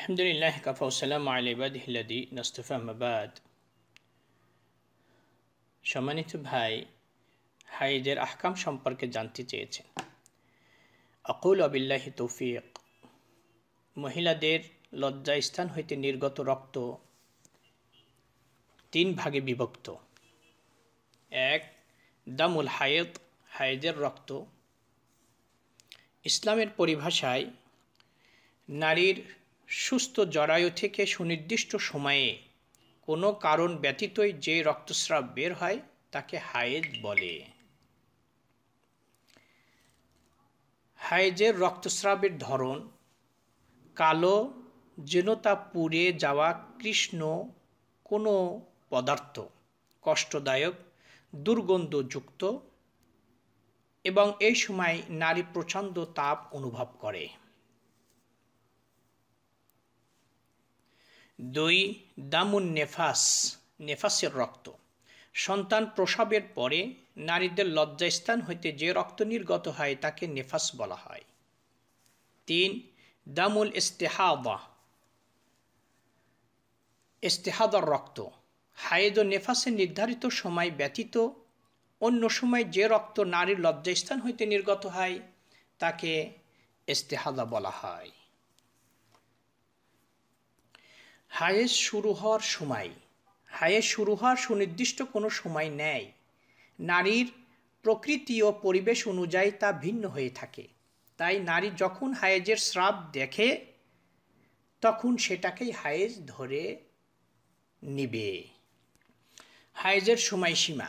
আলহামদুলিল্লাহ কাফা সালাম আলিবাদ হিলাদি নস্তফা মাবাদ সম্মানিত ভাই হাইদের আহকাম সম্পর্কে জানতে চেয়েছেন আকুল আবিল্লাহি তৌফিক মহিলাদের লজ্জা স্থান হইতে নির্গত রক্ত তিন ভাগে বিভক্ত এক দামুল হায়েদ হায়েদের রক্ত ইসলামের পরিভাষায় নারীর সুস্থ জরায়ু থেকে সুনির্দিষ্ট সময়ে কোনো কারণ ব্যতীতই যে রক্তস্রাব বের হয় তাকে হায়েজ বলে হায়েজের রক্তস্রাবের ধরন কালো যেন তা পুড়ে যাওয়া কৃষ্ণ কোনো পদার্থ কষ্টদায়ক দুর্গন্ধযুক্ত এবং এই সময় নারী প্রচণ্ড তাপ অনুভব করে দুই দামুন নেফাস নেফাসের রক্ত সন্তান প্রসবের পরে নারীদের লজ্জাস্থান হইতে যে রক্ত নির্গত হয় তাকে নেফাস বলা হয় তিন দামুল ইস্তেহাদা ইস্তেহাদার রক্ত হায়েদ ও নেফাসের নির্ধারিত সময় ব্যতীত অন্য সময় যে রক্ত নারীর লজ্জাস্থান হইতে নির্গত হয় তাকে ইস্তেহাদা বলা হয় হায়েস শুরু হওয়ার সময় হায়েস শুরু হওয়ার সুনির্দিষ্ট কোনো সময় নেয় নারীর প্রকৃতি ও পরিবেশ অনুযায়ী তা ভিন্ন হয়ে থাকে তাই নারী যখন হায়েজের স্রাব দেখে তখন সেটাকেই হায়েজ ধরে নিবে হায়েজের সময়সীমা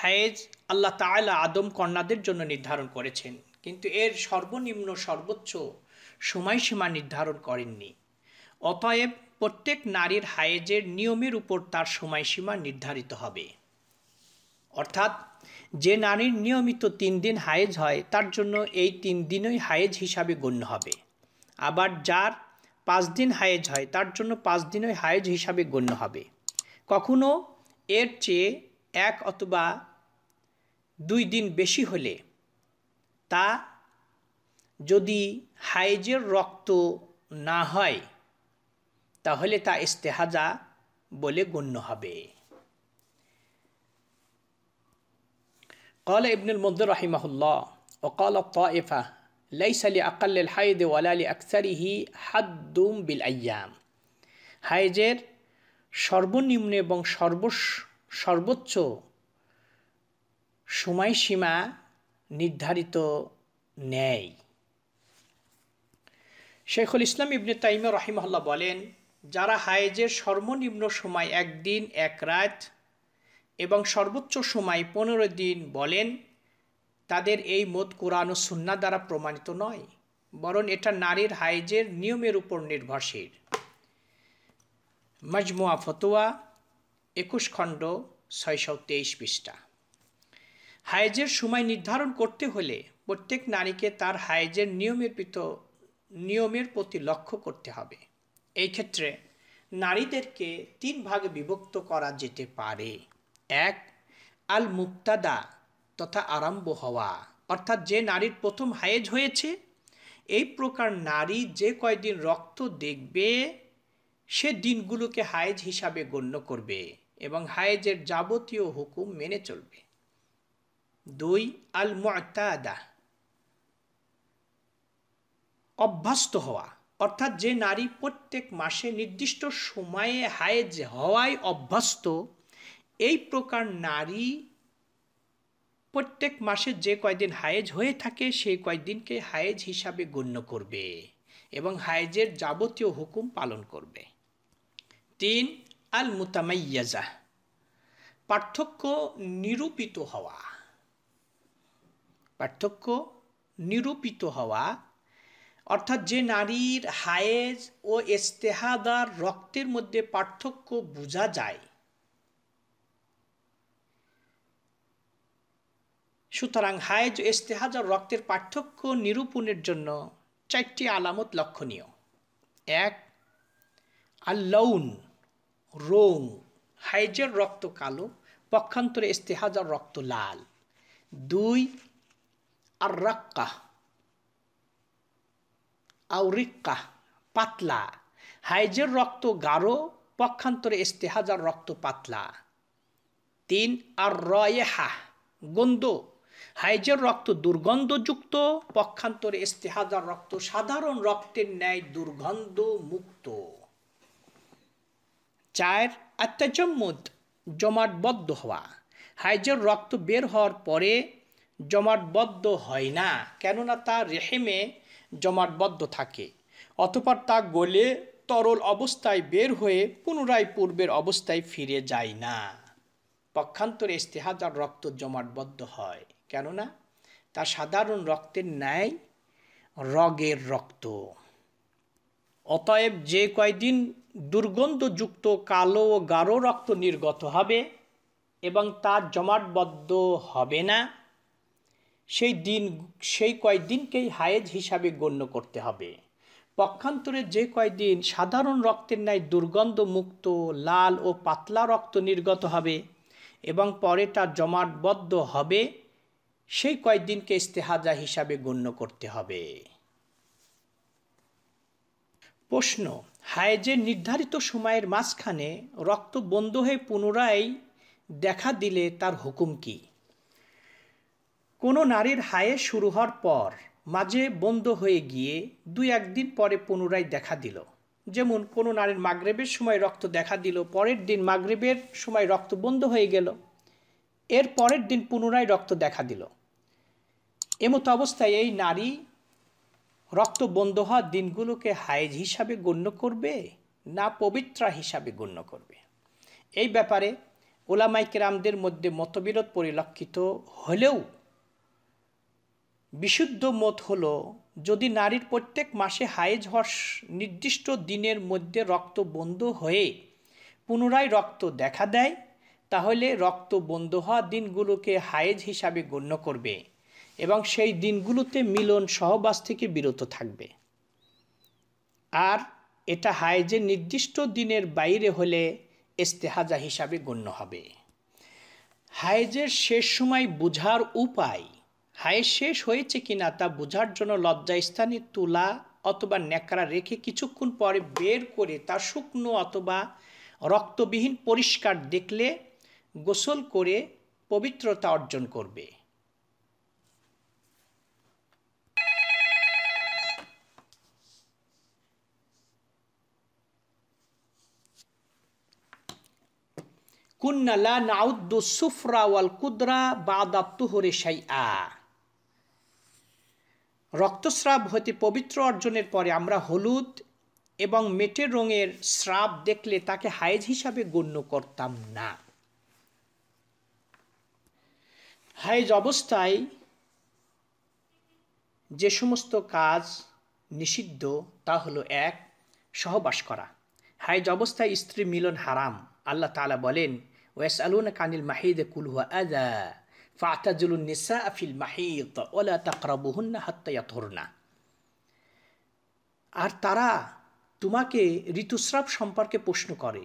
হায়েজ আল্লাহ তায়লা আদম কন্যাদের জন্য নির্ধারণ করেছেন কিন্তু এর সর্বনিম্ন সর্বোচ্চ সময়সীমা নির্ধারণ করেননি অতএব প্রত্যেক নারীর হায়েজের নিয়মের উপর তার সময়সীমা নির্ধারিত হবে অর্থাৎ যে নারীর নিয়মিত তিন দিন হায়েজ হয় তার জন্য এই তিন দিনই হায়েজ হিসাবে গণ্য হবে আবার যার পাঁচ দিন হায়েজ হয় তার জন্য পাঁচ দিনই হায়েজ হিসাবে গণ্য হবে কখনো এর চেয়ে এক অথবা দুই দিন বেশি হলে তা যদি হায়েজের রক্ত না হয় তাহলে তা ইস্তেহাজা বলে গণ্য হবে قال ابن المنذر رحمه الله وقال الطائفة ليس لأقل الحيض ولا لأكثره حد بالأيام হাইজের সর্বনিম্ন এবং সর্ব সর্বোচ্চ সময়সীমা নির্ধারিত নেয় শেখুল ইসলাম ইবনে তাইম রহিমহল্লা বলেন যারা হায়েজের সর্বনিম্ন সময় একদিন এক রাত এবং সর্বোচ্চ সময় পনেরো দিন বলেন তাদের এই মত কোরআন ও সুন্না দ্বারা প্রমাণিত নয় বরং এটা নারীর হায়েজের নিয়মের উপর নির্ভরশীল মজমুয়া ফতোয়া একুশ খণ্ড ছয়শো তেইশ পৃষ্ঠা হায়েজের সময় নির্ধারণ করতে হলে প্রত্যেক নারীকে তার হায়েজের নিয়মের পিত নিয়মের প্রতি লক্ষ্য করতে হবে এই ক্ষেত্রে নারীদেরকে তিন ভাগে বিভক্ত করা যেতে পারে এক আল মুক্তাদা তথা আরম্ভ হওয়া অর্থাৎ যে নারীর প্রথম হায়েজ হয়েছে এই প্রকার নারী যে কয়দিন রক্ত দেখবে সে দিনগুলোকে হায়েজ হিসাবে গণ্য করবে এবং হায়েজের যাবতীয় হুকুম মেনে চলবে দুই আল মুতাদা অভ্যস্ত হওয়া অর্থাৎ যে নারী প্রত্যেক মাসে নির্দিষ্ট সময়ে হায়েজ হওয়ায় অভ্যস্ত এই প্রকার নারী প্রত্যেক মাসে যে কয়দিন হায়েজ হয়ে থাকে সেই কয়দিনকে হায়েজ হিসাবে গণ্য করবে এবং হায়েজের যাবতীয় হুকুম পালন করবে তিন আল মুতামাইয়াজা পার্থক্য নিরূপিত হওয়া পার্থক্য নিরূপিত হওয়া অর্থাৎ যে নারীর হায়েজ ও ইস্তেহাদার রক্তের মধ্যে পার্থক্য বোঝা যায় সুতরাং হায়েজ ও ইস্তেহাদার রক্তের পার্থক্য নিরূপণের জন্য চারটি আলামত লক্ষণীয় এক আল্লাউন রং হাইজের রক্ত কালো পক্ষান্তরে ইস্তেহাদার রক্ত লাল দুই আর রাক্কা আউরিক্কা পাতলা হাইজের রক্ত গাঢ় পক্ষান্তরে ইস্তেহাজার রক্ত পাতলা তিন আর রয়েহা গন্ধ হাইজের রক্ত দুর্গন্ধযুক্ত পক্ষান্তরে ইস্তেহাজার রক্ত সাধারণ রক্তের ন্যায় দুর্গন্ধ মুক্ত চার আত্মাজম্মুদ জমাটবদ্ধ হওয়া হাইজের রক্ত বের হওয়ার পরে জমাটবদ্ধ হয় না কেননা তার রেহেমে জমাটবদ্ধ থাকে অথবা তা গলে তরল অবস্থায় বের হয়ে পুনরায় পূর্বের অবস্থায় ফিরে যায় না পক্ষান্তরে ইস্তেহাদার রক্ত জমাটবদ্ধ হয় কেননা তা সাধারণ রক্তের ন্যায় রগের রক্ত অতএব যে কয়দিন দুর্গন্ধযুক্ত কালো ও গাঢ় রক্ত নির্গত হবে এবং তা জমাটবদ্ধ হবে না সেই দিন সেই কয়েকদিনকেই হায়েজ হিসাবে গণ্য করতে হবে পক্ষান্তরে যে কয়দিন সাধারণ রক্তের ন্যায় দুর্গন্ধমুক্ত লাল ও পাতলা রক্ত নির্গত হবে এবং পরে তা জমাটবদ্ধ হবে সেই কয়েকদিনকে ইস্তেহাজা হিসাবে গণ্য করতে হবে প্রশ্ন হায়েজের নির্ধারিত সময়ের মাঝখানে রক্ত বন্ধ হয়ে পুনরায় দেখা দিলে তার হুকুম কী কোনো নারীর হায়ে শুরু হওয়ার পর মাঝে বন্ধ হয়ে গিয়ে দুই একদিন পরে পুনরায় দেখা দিল যেমন কোনো নারীর মাগরেবের সময় রক্ত দেখা দিল পরের দিন মাগরেবের সময় রক্ত বন্ধ হয়ে গেল এর পরের দিন পুনরায় রক্ত দেখা দিল এমতো অবস্থায় এই নারী রক্ত বন্ধ হওয়া দিনগুলোকে হায়েজ হিসাবে গণ্য করবে না পবিত্রা হিসাবে গণ্য করবে এই ব্যাপারে ওলামাইকেরামদের মধ্যে মতবিরোধ পরিলক্ষিত হলেও বিশুদ্ধ মত হল যদি নারীর প্রত্যেক মাসে হায়েজ হস নির্দিষ্ট দিনের মধ্যে রক্ত বন্ধ হয়ে পুনরায় রক্ত দেখা দেয় তাহলে রক্ত বন্ধ হওয়া দিনগুলোকে হায়েজ হিসাবে গণ্য করবে এবং সেই দিনগুলোতে মিলন সহবাস থেকে বিরত থাকবে আর এটা হায়েজের নির্দিষ্ট দিনের বাইরে হলে এস্তেহাজা হিসাবে গণ্য হবে হায়েজের শেষ সময় বোঝার উপায় হায় শেষ হয়েছে কিনা তা বোঝার জন্য লজ্জাস্থানে তুলা অথবা ন্যাকড়া রেখে কিছুক্ষণ পরে বের করে তা শুকনো অথবা রক্তবিহীন পরিষ্কার দেখলে গোসল করে পবিত্রতা অর্জন করবে কুন্নালা নাউদ্দু সুফরা ওয়াল কুদরা বাদাত্তুহরে সাইয়া রক্তস্রাব হতে পবিত্র অর্জনের পরে আমরা হলুদ এবং মেটে রঙের স্রাব দেখলে তাকে হায়েজ হিসাবে গণ্য করতাম না হায়েজ অবস্থায় যে সমস্ত কাজ নিষিদ্ধ তা হলো এক সহবাস করা হায়েজ অবস্থায় স্ত্রী মিলন হারাম আল্লাহ তালা বলেন ওয়েস আলুন কানিল মাহিদে কুলহুয়া আজা নিসা আফিল আর তারা তোমাকে ঋতুস্রাব সম্পর্কে প্রশ্ন করে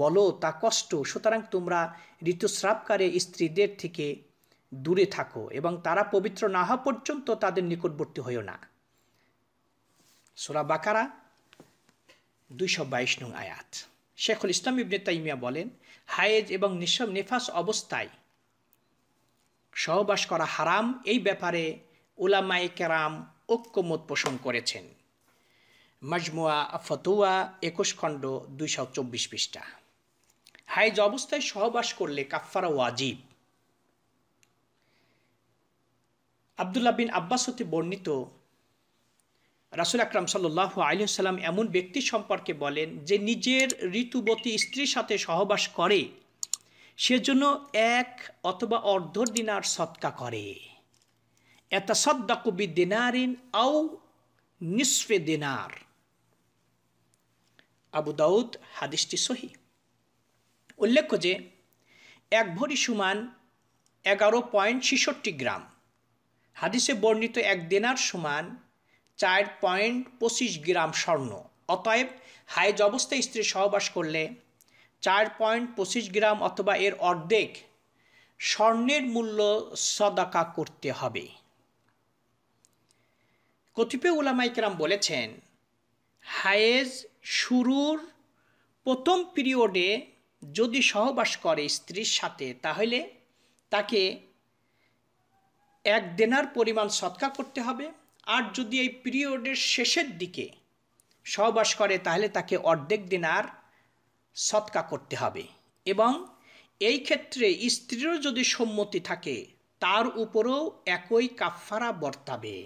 বলো তা কষ্ট সুতরাং তোমরা ঋতুস্রাবকারে স্ত্রীদের থেকে দূরে থাকো এবং তারা পবিত্র না হওয়া পর্যন্ত তাদের নিকটবর্তী হইও না সোরা বাকারা দুইশো বাইশ নং আয়াত শেখুল ইসলাম ইবনে তাইমিয়া বলেন হায়েজ এবং নিঃসব নেফাস অবস্থায় সহবাস করা হারাম এই ব্যাপারে উলামায়ে কেরাম ঐক্যমত পোষণ করেছেন মাজমুয়া ফতুয়া একুশ খণ্ড দুইশো চব্বিশ পৃষ্ঠা হাইজ অবস্থায় সহবাস করলে কাফফারা ওয়াজিব আবদুল্লাহ বিন আব্বাস হতে বর্ণিত রাসুল আকরাম সাল্লাহ আলিয়াল্লাম এমন ব্যক্তি সম্পর্কে বলেন যে নিজের ঋতুবতী স্ত্রীর সাথে সহবাস করে সেজন্য এক অথবা অর্ধ দিনার সৎকা করে এত সদ্দা কবি দিনারিন আও নিসফে দিনার আবু দাউদ হাদিসটি সহি উল্লেখ্য যে এক ভরি সমান এগারো পয়েন্ট ছেষট্টি গ্রাম হাদিসে বর্ণিত এক দেনার সমান চার পয়েন্ট পঁচিশ গ্রাম স্বর্ণ অতএব হাইজ অবস্থায় স্ত্রী সহবাস করলে চার পয়েন্ট পঁচিশ গ্রাম অথবা এর অর্ধেক স্বর্ণের মূল্য সদাকা করতে হবে কতিপয় ওলামাইকরাম বলেছেন হায়েজ শুরুর প্রথম পিরিয়ডে যদি সহবাস করে স্ত্রীর সাথে তাহলে তাকে এক দেনার পরিমাণ সৎকা করতে হবে আর যদি এই পিরিয়ডের শেষের দিকে সহবাস করে তাহলে তাকে অর্ধেক দেনার সৎকা করতে হবে এবং এই ক্ষেত্রে স্ত্রীরও যদি সম্মতি থাকে তার উপরেও একই কাফারা বর্তাবে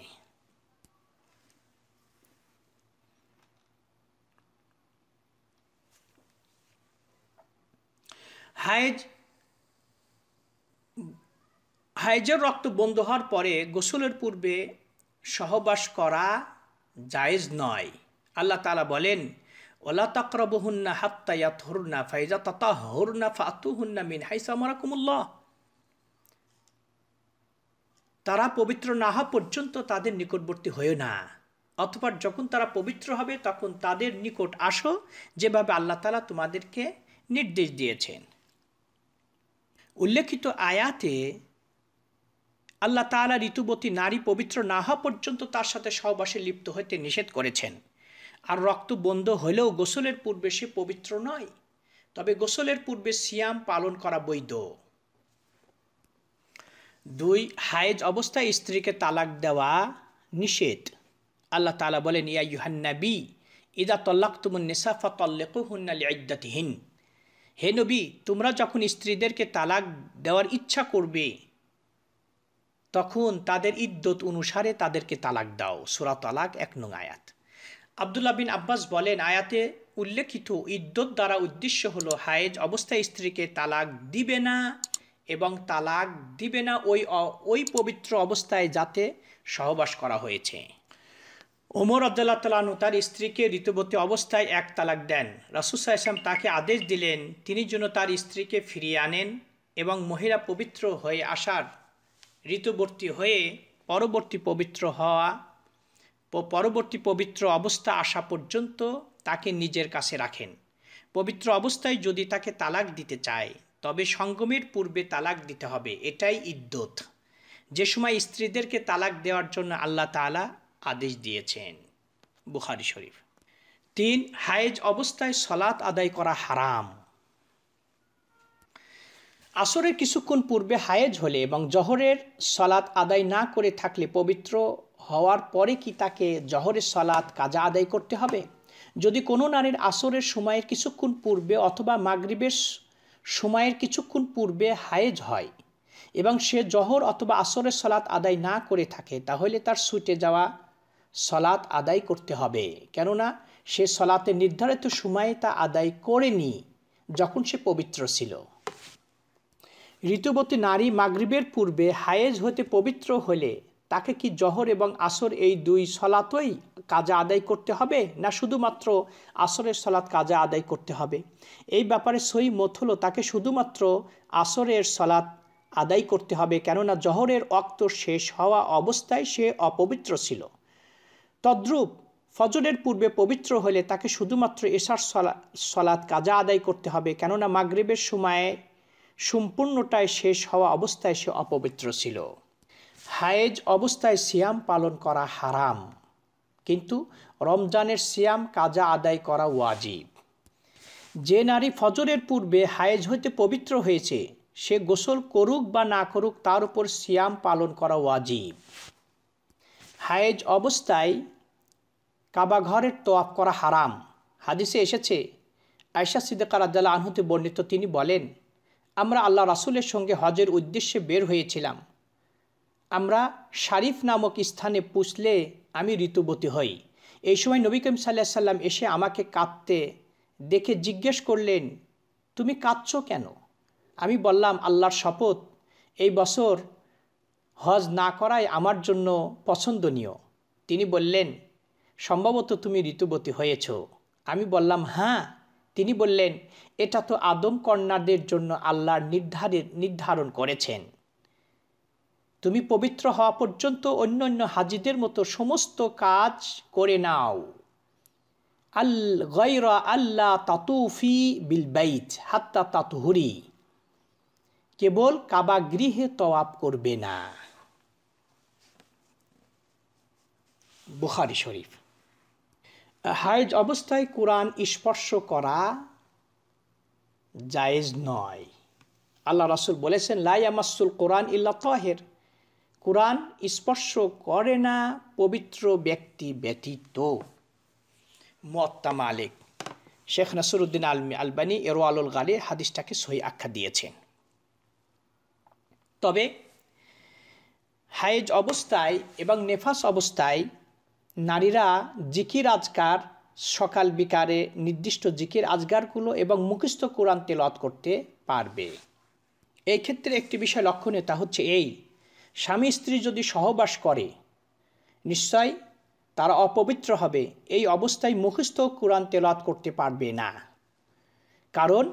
হাইজ হাইজের রক্ত বন্ধ হওয়ার পরে গোসলের পূর্বে সহবাস করা জায়েজ নয় আল্লাহ তালা বলেন ওলা তাকরাবুহুন্না হাত্তা ইয়াতহুরনা ফাইজা তাতা হরনা ফাতুহুন্না মিন হাইসামারাকুমুল্লাহ তারা পবিত্র না হওয়া পর্যন্ত তাদের নিকটবর্তী হয়ে না অথবা যখন তারা পবিত্র হবে তখন তাদের নিকট আসো যেভাবে আল্লাহ তালা তোমাদেরকে নির্দেশ দিয়েছেন উল্লেখিত আয়াতে আল্লাহ তালা ঋতুবতী নারী পবিত্র না হওয়া পর্যন্ত তার সাথে সহবাসে লিপ্ত হতে নিষেধ করেছেন আর রক্ত বন্ধ হলেও গোসলের পূর্বে সে পবিত্র নয় তবে গোসলের পূর্বে সিয়াম পালন করা বৈধ দুই হায়েজ অবস্থায় স্ত্রীকে তালাক দেওয়া নিষেধ আল্লাহ তালা বলেন ইয়া ইউহান্নাবি ইদা তুমুন নেসাফা তল্লেক হুন্নালি আইদাতহীন হে নবী তোমরা যখন স্ত্রীদেরকে তালাক দেওয়ার ইচ্ছা করবে তখন তাদের ইদ্যত অনুসারে তাদেরকে তালাক দাও সুরা তালাক এক নং আয়াত আবদুল্লা বিন আব্বাস বলেন আয়াতে উল্লেখিত ইদ্যত দ্বারা উদ্দেশ্য হল হায়েজ অবস্থায় স্ত্রীকে তালাক দিবে না এবং তালাক দিবে না ওই ওই পবিত্র অবস্থায় যাতে সহবাস করা হয়েছে ওমর আবদুল্লাহ তালানু তার স্ত্রীকে ঋতুবতী অবস্থায় এক তালাক দেন রাসুসা ইসলাম তাকে আদেশ দিলেন তিনি যেন তার স্ত্রীকে ফিরিয়ে আনেন এবং মহিলা পবিত্র হয়ে আসার ঋতুবর্তী হয়ে পরবর্তী পবিত্র হওয়া পরবর্তী পবিত্র অবস্থা আসা পর্যন্ত তাকে নিজের কাছে রাখেন পবিত্র অবস্থায় যদি তাকে তালাক দিতে চায় তবে সঙ্গমের পূর্বে তালাক দিতে হবে এটাই ইদ্যত যে সময় স্ত্রীদেরকে তালাক দেওয়ার জন্য আল্লাহ তালা আদেশ দিয়েছেন বুখারি শরীফ তিন হায়েজ অবস্থায় সলাৎ আদায় করা হারাম আসরের কিছুক্ষণ পূর্বে হায়েজ হলে এবং জহরের সলাৎ আদায় না করে থাকলে পবিত্র হওয়ার পরে কি তাকে জহরের সলাৎ কাজা আদায় করতে হবে যদি কোনো নারীর আসরের সময়ের কিছুক্ষণ পূর্বে অথবা মাগরিবের সময়ের কিছুক্ষণ পূর্বে হায়েজ হয় এবং সে জহর অথবা আসরের সলাৎ আদায় না করে থাকে তাহলে তার সুইটে যাওয়া সলাৎ আদায় করতে হবে কেননা সে সলাতে নির্ধারিত সময়ে তা আদায় করেনি যখন সে পবিত্র ছিল ঋতুবতী নারী মাগরিবের পূর্বে হায়েজ হতে পবিত্র হলে তাকে কি জহর এবং আসর এই দুই সলাতই কাজা আদায় করতে হবে না শুধুমাত্র আসরের সলাত কাজা আদায় করতে হবে এই ব্যাপারে সই মত হলো তাকে শুধুমাত্র আসরের সলাত আদায় করতে হবে কেননা জহরের অক্ত শেষ হওয়া অবস্থায় সে অপবিত্র ছিল তদ্রূপ ফজরের পূর্বে পবিত্র হলে তাকে শুধুমাত্র এশার সলাৎ কাজা আদায় করতে হবে কেননা মাগরীবের সময়ে সম্পূর্ণটায় শেষ হওয়া অবস্থায় সে অপবিত্র ছিল হায়েজ অবস্থায় সিয়াম পালন করা হারাম কিন্তু রমজানের সিয়াম কাজা আদায় করা ওয়াজিব যে নারী ফজরের পূর্বে হায়েজ হইতে পবিত্র হয়েছে সে গোসল করুক বা না করুক তার উপর সিয়াম পালন করা ওয়াজিব হায়েজ অবস্থায় কাবাঘরের তোয়াফ করা হারাম হাদিসে এসেছে আয়সা সিদ্দিকার আদাল আনহুতে বর্ণিত তিনি বলেন আমরা আল্লাহ রাসুলের সঙ্গে হজের উদ্দেশ্যে বের হয়েছিলাম আমরা শারিফ নামক স্থানে পুষলে আমি ঋতুবতী হই এই সময় নবী করিম সাল্লাহ সাল্লাম এসে আমাকে কাঁদতে দেখে জিজ্ঞেস করলেন তুমি কাঁদছ কেন আমি বললাম আল্লাহর শপথ এই বছর হজ না করাই আমার জন্য পছন্দনীয় তিনি বললেন সম্ভবত তুমি ঋতুবতী হয়েছ আমি বললাম হ্যাঁ তিনি বললেন এটা তো আদম কন্যাদের জন্য আল্লাহর নির্ধারিত নির্ধারণ করেছেন তুমি পবিত্র হওয়া পর্যন্ত অন্যান্য হাজিদের মতো সমস্ত কাজ করে নাও আল গৈরা আল্লাহ তাতুফি বিল বাইত হাত্তা তাতুহুরি কেবল কাবা গৃহে তওয়াপ করবে না বুখারি শরীফ হাইজ অবস্থায় কোরআন স্পর্শ করা জায়েজ নয় আল্লাহ রাসুল বলেছেন আমাসুল কোরআন ইল্লা তহের কোরআন স্পর্শ করে না পবিত্র ব্যক্তি ব্যতীত মত্তা মালিক শেখ নাসরুদ্দিন আলমী আলবানী এরোয়ালুল গালি হাদিসটাকে সহি আখ্যা দিয়েছেন তবে হায়েজ অবস্থায় এবং নেফাস অবস্থায় নারীরা জিকির আজকার সকাল বিকারে নির্দিষ্ট জিকির আজগারগুলো এবং মুখস্থ কোরআন তেলত করতে পারবে এই ক্ষেত্রে একটি বিষয় তা হচ্ছে এই স্বামী স্ত্রী যদি সহবাস করে নিশ্চয় তারা অপবিত্র হবে এই অবস্থায় মুখস্থ কোরআন তেলাত করতে পারবে না কারণ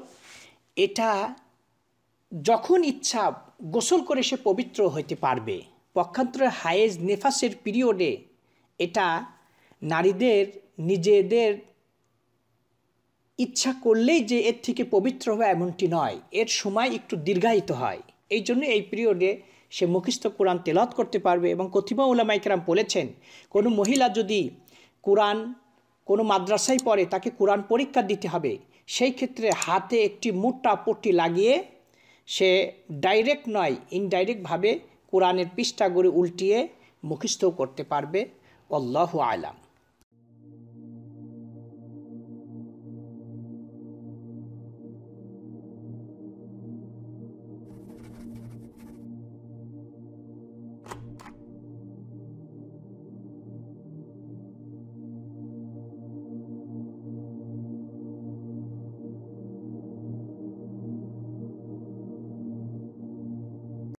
এটা যখন ইচ্ছা গোসল করে সে পবিত্র হইতে পারবে পক্ষান্তরে হায়েজ নেফাসের পিরিয়ডে এটা নারীদের নিজেদের ইচ্ছা করলেই যে এর থেকে পবিত্র হবে এমনটি নয় এর সময় একটু দীর্ঘায়িত হয় এই জন্য এই পিরিয়ডে সে মুখিস্থ কোরআন তেলত করতে পারবে এবং কথিবা উলামাইকরাম বলেছেন কোনো মহিলা যদি কোরআন কোনো মাদ্রাসায় পড়ে তাকে কোরআন পরীক্ষা দিতে হবে সেই ক্ষেত্রে হাতে একটি মোটা পট্টি লাগিয়ে সে ডাইরেক্ট নয় ইনডাইরেক্টভাবে কোরআনের পৃষ্ঠা উল্টিয়ে মুখিস্থ করতে পারবে অল্লাহ আলাম